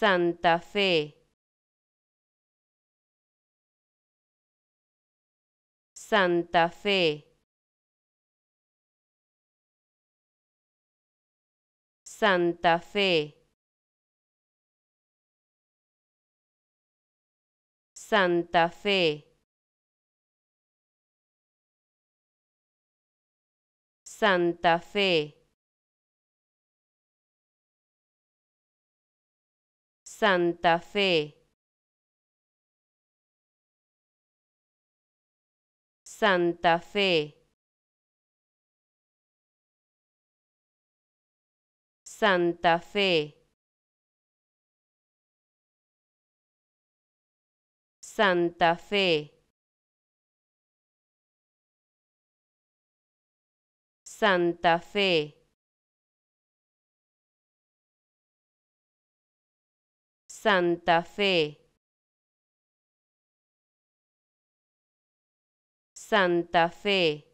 Santa Fe. Santa Fe. Santa Fe. Santa Fe. Santa Fe. Santa Fe. Santa Fe. Santa Fe. Santa Fe. Santa Fe. Santa Fe, Santa Fe.